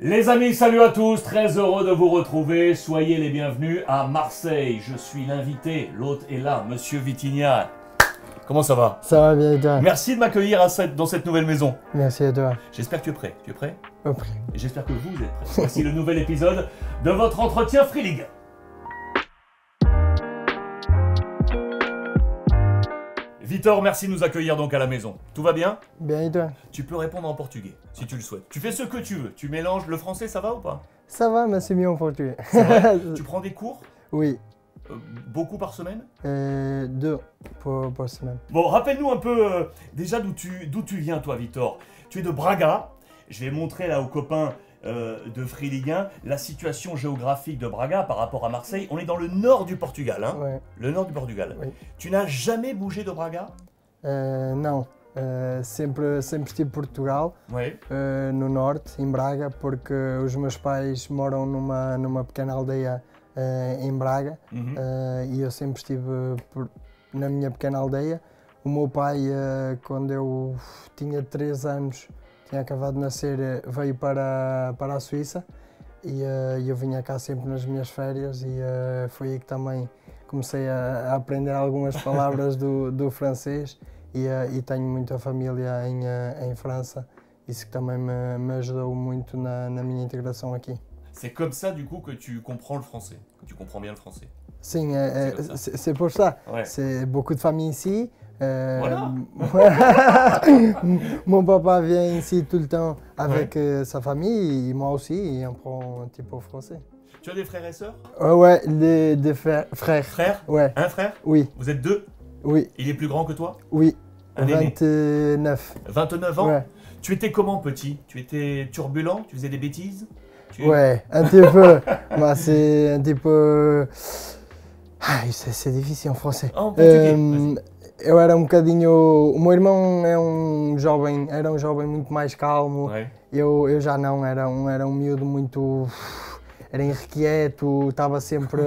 Les amis, salut à tous, très heureux de vous retrouver, soyez les bienvenus à Marseille. Je suis l'invité, l'hôte est là, monsieur Vitigna. Comment ça va Ça va bien, Edouard. Merci de m'accueillir dans cette nouvelle maison. Merci à toi. J'espère que tu es prêt. Tu es prêt Oui. J'espère que vous êtes prêts. Voici le nouvel épisode de votre entretien Free League. Vitor, merci de nous accueillir donc à la maison. Tout va bien Bien et toi Tu peux répondre en portugais, si tu le souhaites. Tu fais ce que tu veux. Tu mélanges le français, ça va ou pas Ça va, mais c'est mieux en portugais. tu prends des cours Oui. Euh, beaucoup par semaine euh, Deux par semaine. Bon, rappelle-nous un peu euh, déjà d'où tu, tu viens, toi, Victor. Tu es de Braga. Je vais montrer là aux copains euh, de Free la situation géographique de Braga par rapport à Marseille, on est dans le nord du Portugal. Hein Le nord du Portugal. Tu n'as jamais bougé de Braga euh, Non. j'ai euh, sempre, sempre estive Portugal, oui. no norte, em Braga, porque os meus pais moram numa, numa pequena aldeia eh, em Braga et eh, e eu sempre estive por, na minha pequena aldeia. O meu pai, eh, quando eu tinha 3 ans, tinha acabado de nascer, eh, veio para, para a Suíça e uh, eu vinha cá sempre nas minhas férias e uh, foi aí que também comecei a, a aprender algumas palavras do, do francês e, uh, e, tenho muita família em, em França, isso que também me, me ajudou muito na, na minha integração aqui. É como ça du coup que tu comprends le français, que tu comprends bien le français. Sim, é, é, c'est pour ça. Ouais. C'est beaucoup de familles ici. Euh, mon papa vient ici tout le temps avec euh, sa famille, et moi aussi, et on prend un petit peu français. Tu as des frères et sœurs euh, Ouais, des frères. Frères Frère Ouais. Un frère Oui. Vous êtes deux Oui. Il est plus grand que toi Oui. 29. 29 ans ouais. Tu étais comment petit Tu étais turbulent Tu faisais des bêtises Ouais, un petit peu. Bah, c'est un petit peu. Ah, c'est difficile en français. Ah, en eu era um bocadinho. O meu irmão é um jovem, era um jovem muito mais calmo. É? Eu, eu já não, era um, era um miúdo muito. Era irrequieto, estava sempre.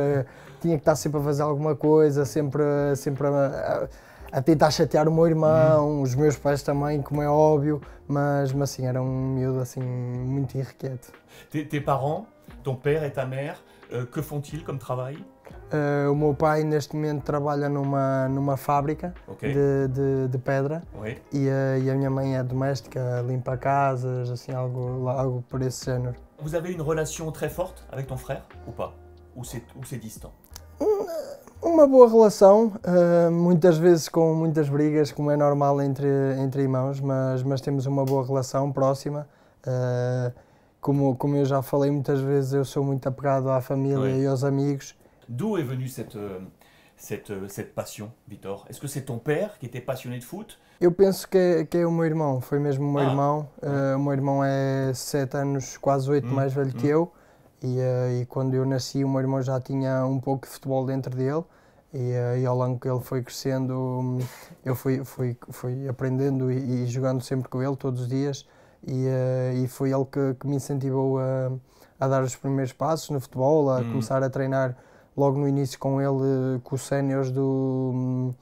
tinha que estar sempre a fazer alguma coisa, sempre, sempre a, a tentar chatear o meu irmão, uhum. os meus pais também, como é óbvio, mas, mas assim, era um miúdo assim, muito irrequieto. Tes, pais, parents, ton père et ta mère, euh, que font-ils comme travail? Uh, o meu pai neste momento trabalha numa, numa fábrica okay. de, de, de, pedra okay. e, a, e, a, minha mãe é doméstica, limpa casas, assim, algo, algo por esse género. Vous avez une relation très forte avec ton frère ou pas? Ou c'est distant? Hum, uma boa relação, uh, muitas vezes com muitas brigas, como é normal entre, entre irmãos, mas, mas temos uma boa relação próxima. Uh, como, como eu já falei muitas vezes, eu sou muito apegado à família oui. e aos amigos D'où est venue cette, euh, cette, euh, cette passion, Vitor? Est-ce que c'est ton père qui était passionné de foot? Eu penso que é, que é o meu irmão, foi mesmo o meu ah. irmão. Uh, o meu irmão é 7 anos, quase 8 hum, mais velho que hum. eu. E, uh, e, quando eu nasci, o meu irmão já tinha um pouco de futebol dentro dele. E, uh, e ao longo que ele foi crescendo, hum, eu fui, fui, fui aprendendo e, e jogando sempre com ele, todos os dias. E, uh, e foi ele que, que me incentivou a, a, dar os primeiros passos no futebol, a começar a treinar logo no início com ele, eh, com os séniores do, hum,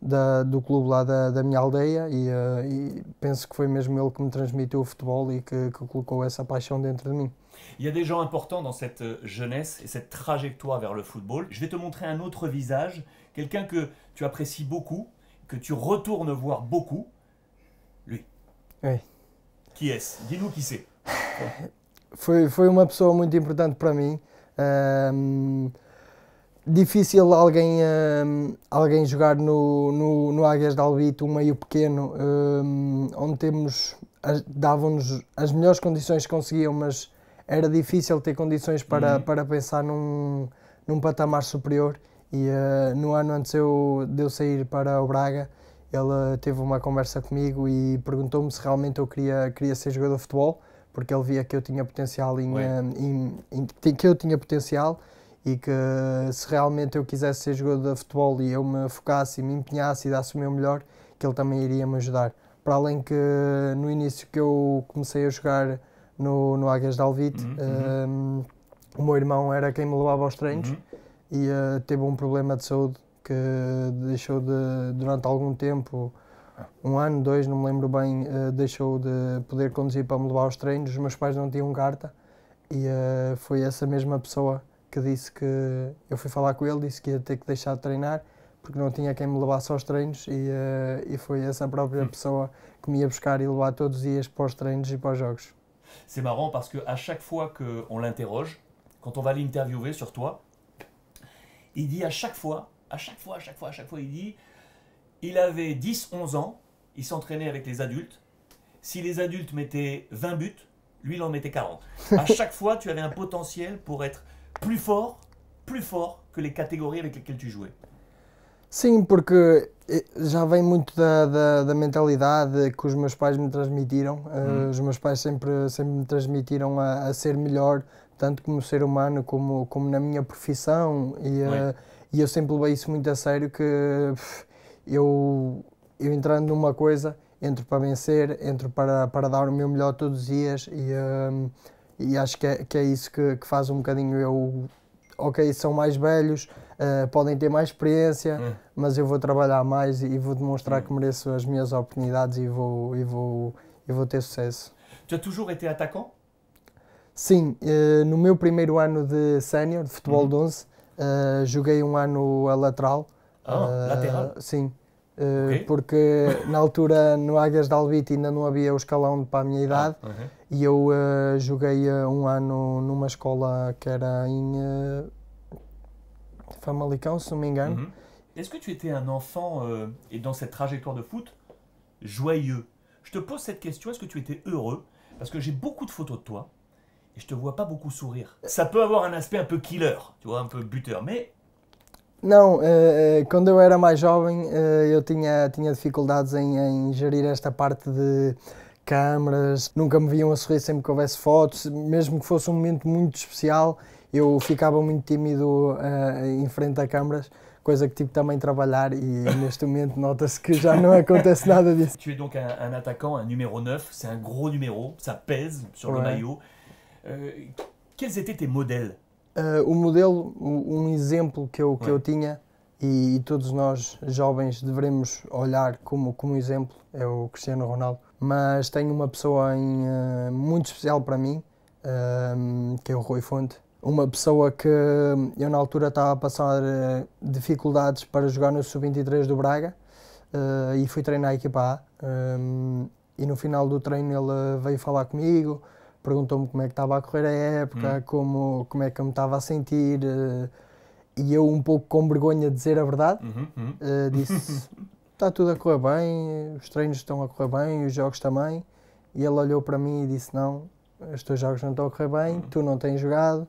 da, do clube lá da, da minha aldeia e, eh, e, penso que foi mesmo ele que me transmitiu o futebol e que, que colocou essa paixão dentro de Il y a des gens importants dans cette euh, jeunesse et cette trajectoire vers le football. Je vais te montrer un autre visage, quelqu'un que tu apprécies beaucoup, que tu retournes voir beaucoup. Lui. Oui. Qui est-ce Dis-nous qui c'est. foi, foi uma pessoa importante para mim. Hum, difícil alguém, um, alguém jogar no, no, no Águias de Albito, um meio pequeno, um, onde temos davam-nos as melhores condições que conseguiam, mas era difícil ter condições para, uhum. para pensar num, num patamar superior. E uh, no ano antes eu, de eu sair para o Braga, ele eh, teve uma conversa comigo e perguntou-me se realmente eu queria, queria ser jogador de futebol, porque ele via que eu tinha potencial em, hum, em, em que eu tinha potencial e que se realmente eu quisesse ser jogador de futebol e eu me focasse e me empenhasse e desse o meu melhor, que ele também iria me ajudar. Para além que no início que eu comecei a jogar no, no Águias de Alvite, uhum. um, uhum. ehm, o meu irmão era quem me levava aos treinos uhum. e uh, teve um problema de saúde que deixou de, durante algum tempo, um ano, dois, não me lembro bem, uh, deixou de poder conduzir para me levar aos treinos. Os meus pais não tinham carta e uh, foi essa mesma pessoa que disse que eu fui falar com ele, disse que ia ter que deixar de treinar porque não tinha quem me levasse aos treinos e, uh, e foi essa própria hum. pessoa que me ia buscar e levar todos os dias para os treinos e para jogos. C'est marrant parce que à chaque fois qu'on l'interroge, quand on va l'interviewer sur toi, il dit à chaque fois, à chaque fois, à chaque fois, à chaque fois, il dit il avait 10, 11 ans, il s'entraînait avec les adultes. Si les adultes mettaient 20 buts, lui, il en mettait 40. À chaque fois, tu avais un potentiel pour être plus fort, plus fort que les catégories avec lesquelles tu jouais. Sim, porque eh, já vem muito da, da, da mentalidade que os meus pais me transmitiram. Eh, hum. os meus pais sempre, sempre me transmitiram a, a, ser melhor, tanto como ser humano, como, como na minha profissão. E, uh, e eu sempre levei isso muito a sério, que pff, eu, eu entrando numa coisa, entro para vencer, entro para, para dar o meu melhor todos os dias. E, uh, e acho que é, que é isso que, que faz um bocadinho eu ok, são mais velhos, uh, podem ter mais experiência, hum. mas eu vou trabalhar mais e vou demonstrar hum. que mereço as minhas oportunidades e vou, e vou, e vou ter sucesso. Tu as toujours été atacant? Sim, uh, no meu primeiro ano de sénior, de futebol hum. de 11, uh, eh, joguei um ano a lateral. Ah, lateral? Sim. Parce que, na altura no Águias de Albite ainda não havia o escalão para a minha idade ah, okay. e eu uh, joguei um ano numa escola que era em uh, Famalicão, se não me engano. Mhm. Est-ce que tu étais un enfant euh, et dans cette trajectoire de foot joyeux Je te pose cette question, est-ce que tu étais heureux Parce que j'ai beaucoup de photos de toi et je te vois pas beaucoup sourire. Ça peut avoir un aspect un peu killer, tu vois, un peu buteur, mais Não, eh, eh, quando eu era mais jovem eh, eu tinha, tinha dificuldades em, em, gerir esta parte de câmaras, nunca me viam a sorrir sempre que houvesse fotos, mesmo que fosse um momento muito especial, eu ficava muito tímido em frente a câmaras, coisa que tive tipo, também trabalhar e neste momento nota-se que já não acontece nada disso. Tu és donc un, un attaquant, un numéro 9, c'est um gros numéro, ça pèse sur ouais. le maillot. Euh, quels étaient tes modèles Uh, o modelo, um exemplo que eu, que eu tinha e, e, todos nós jovens devemos olhar como, como exemplo é o Cristiano Ronaldo, mas tenho uma pessoa em, uh, muito especial para mim, uh, que é o Rui Fonte. Uma pessoa que eu na altura estava a passar dificuldades para jogar no Sub-23 do Braga e fui treinar a equipa A. e no final do treino ele veio falar comigo, perguntou-me como é que estava a correr a época, hum. como, como é que eu me estava a sentir. Eh, e eu, um pouco com vergonha de dizer a verdade, uhum, uhum. Eh, disse: Está tudo a correr bem, os treinos estão a correr bem, os jogos também. E ele olhou para mim e disse: Não, os teus jogos não estão a correr bem, hum. tu não tens jogado,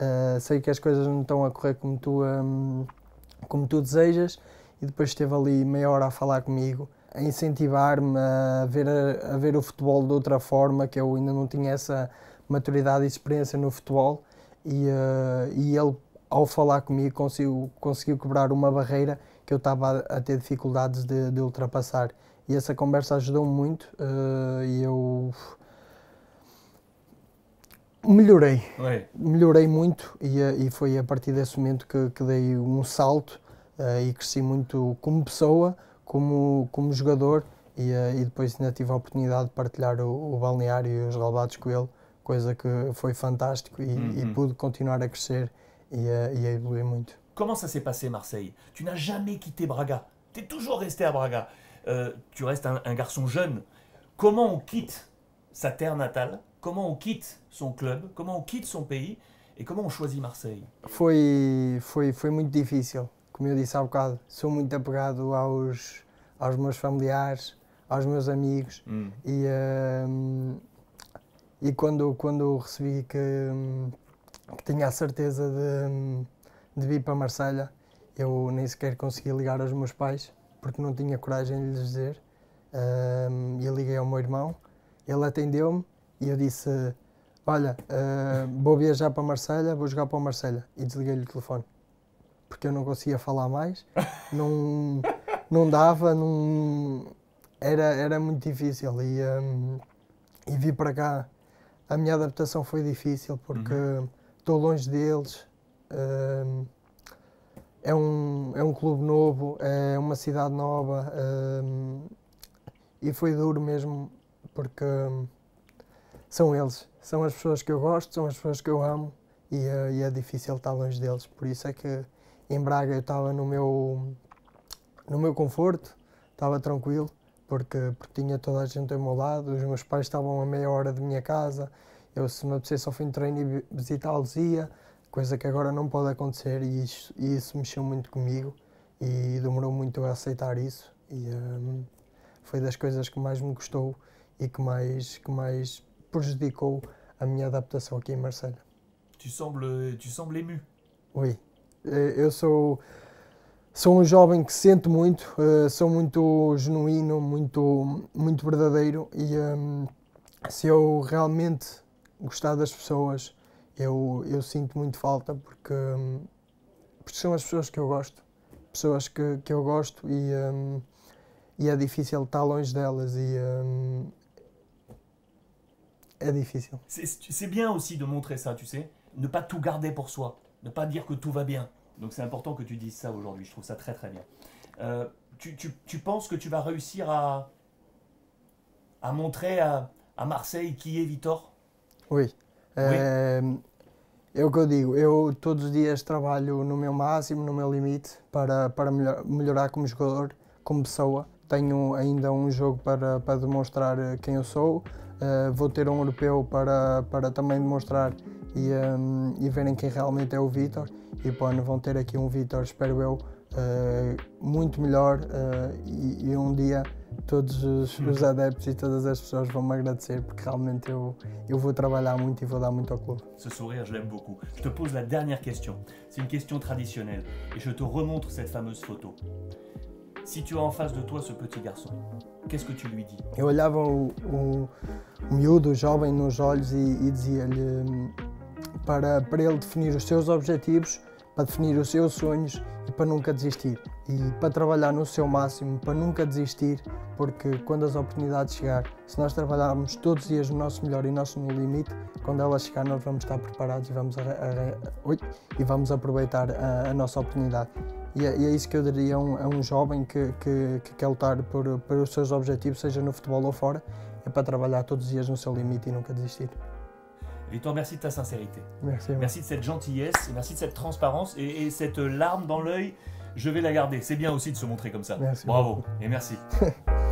uh, sei que as coisas não estão a correr como tu, um, como tu desejas. E depois esteve ali meia hora a falar comigo a incentivar-me a ver, a ver o futebol de outra forma, que eu ainda não tinha essa maturidade e experiência no futebol, e, uh, e ele, ao falar comigo, conseguiu, conseguiu quebrar uma barreira que eu estava a, a ter dificuldades de, de, ultrapassar. E essa conversa ajudou muito uh, e eu melhorei. Oi. Melhorei muito e, eh, e, foi a partir desse momento que, que dei um salto uh, e cresci muito como pessoa como, como jogador e, eh, e depois ainda tive a oportunidade de partilhar o, o balneário e os galbados com ele, coisa que foi fantástico e, e uhum. pude continuar a crescer e euh, et a evoluir muito. Comment ça s'est passé Marseille Tu n'as jamais quitté Braga, tu es toujours resté à Braga, euh, tu restes un, un, garçon jeune. Comment on quitte sa terre natale Comment on quitte son club Comment on quitte son pays Et comment on choisit Marseille Foi, foi, foi muito difícil como eu disse há bocado, sou muito apegado aos, aos meus familiares, aos meus amigos hum. e, uh, e quando, quando recebi que, hum, que tinha a certeza de, hum, de vir para Marselha, eu nem sequer consegui ligar aos meus pais porque não tinha coragem de lhes dizer. Uh, liguei ao meu irmão, ele atendeu-me e eu disse: Olha, uh, vou viajar para Marselha, vou jogar para Marselha. E desliguei-lhe o telefone porque eu não conseguia falar mais, não, não dava, não, era, era muito difícil. E, um, e vir para cá, a minha adaptação foi difícil porque uhum. estou uhum. longe deles. Um, é um, é um clube novo, é uma cidade nova um, e foi duro mesmo porque hum, são eles, são as pessoas que eu gosto, são as pessoas que eu amo e, eh, e é difícil estar longe deles. Por isso é que em Braga eu estava no meu, no meu conforto, estava tranquilo, porque, porque tinha toda a gente ao meu lado, os meus pais estavam a meia hora da minha casa, eu se me apetecesse ao fim de treino visitá-los ia, coisa que agora não pode acontecer e isso, e isso mexeu muito comigo e demorou muito a aceitar isso e um, foi das coisas que mais me gostou e que mais, que mais prejudicou a minha adaptação aqui em Marselha. Tu sembles, tu sembles ému. Oui, eh, eu sou sou um jovem que sente muito, eh, sou muito genuíno, muito muito verdadeiro e um, ehm, se eu realmente gostar das pessoas, eu eu sinto muito falta porque, ehm, porque são as pessoas que eu gosto, pessoas que, que eu gosto e um, ehm, e é difícil estar longe delas e é difícil. C'est bien aussi de montrer ça, tu sais, ne pas tout garder pour soi, ne pas dire que tout va bien. Donc c'est important que tu dises ça aujourd'hui, je trouve ça très très bien. Euh, tu, tu, tu, penses que tu vas réussir à, à montrer à, a Marseille que é Vitor? Oi. É, ehm, é o que eu digo, eu todos os dias trabalho no meu máximo, no meu limite, para, para melhorar como jogador, como pessoa. Tenho ainda um jogo para, para demonstrar eh, quem eu sou, uh, vou ter um europeu para, para também demonstrar e, um, ehm, e verem quem realmente é o Vitor e vão ter aqui um Vitor, espero eu, uh, muito melhor uh, e, e, um dia todos os, os, adeptos e todas as pessoas vão me agradecer porque realmente eu, eu vou trabalhar muito e vou dar muito ao clube. Esse sorrir, eu l'aime beaucoup. Je te pose la dernière question. C'est une question traditionnelle et je te remontre cette fameuse photo. Si tu as en face de toi ce petit garçon, qu'est-ce que tu lui dis Eu olhava o, o, o miúdo, o jovem, nos olhos e, e dizia-lhe hum, para, para ele definir os seus objetivos para definir os seus sonhos e para nunca desistir. E para trabalhar no seu máximo, para nunca desistir, porque quando as oportunidades chegar, se nós trabalharmos todos os dias no nosso melhor e nosso no limite, quando elas chegar nós vamos estar preparados e vamos, a, a, a, e vamos aproveitar a, nossa oportunidade. E é, e é, isso que eu diria a um, a um jovem que, que, que, quer lutar por, por os seus objetivos, seja no futebol ou fora, é para trabalhar todos os dias no seu limite e nunca desistir. toi, merci de ta sincérité. Merci. Merci de cette gentillesse, et merci de cette transparence et, cette larme dans l'œil. Je vais la garder. C'est bien aussi de se montrer comme ça. Merci Bravo et merci.